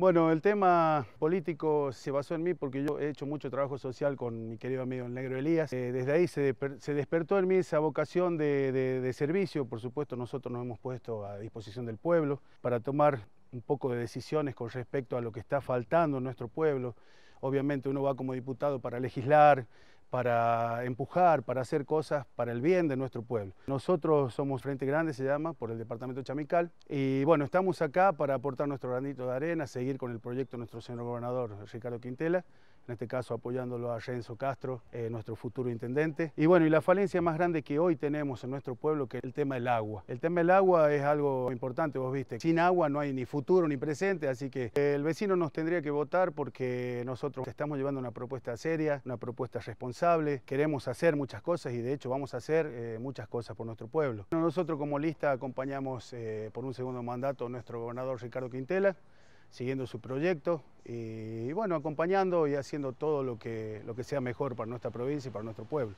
Bueno, el tema político se basó en mí porque yo he hecho mucho trabajo social con mi querido amigo el negro Elías. Eh, desde ahí se, despertó en mí esa vocación de servicio. Por supuesto, nosotros nos hemos puesto a disposición del pueblo para tomar un poco de decisiones con respecto a lo que está faltando en nuestro pueblo. Obviamente uno va como diputado para legislar, para empujar, para hacer cosas para el bien de nuestro pueblo. Nosotros somos Frente Grande, se llama, por el departamento Chamical, y bueno, estamos acá para aportar nuestro granito de arena, seguir con el proyecto de nuestro señor gobernador Ricardo Quintela, en este caso apoyándolo a Renzo Castro, eh, nuestro futuro intendente. Y bueno, y la falencia más grande que hoy tenemos en nuestro pueblo, que es el tema del agua. El tema del agua es algo importante, vos viste, sin agua no hay ni futuro ni presente, así que eh, el vecino nos tendría que votar porque nosotros estamos llevando una propuesta seria, una propuesta responsable, queremos hacer muchas cosas y de hecho vamos a hacer eh, muchas cosas por nuestro pueblo. nosotros como lista acompañamos eh, por un segundo mandato a nuestro gobernador Ricardo Quintela, siguiendo su proyecto y, y, bueno, acompañando y haciendo todo lo que, lo que sea mejor para nuestra provincia y para nuestro pueblo.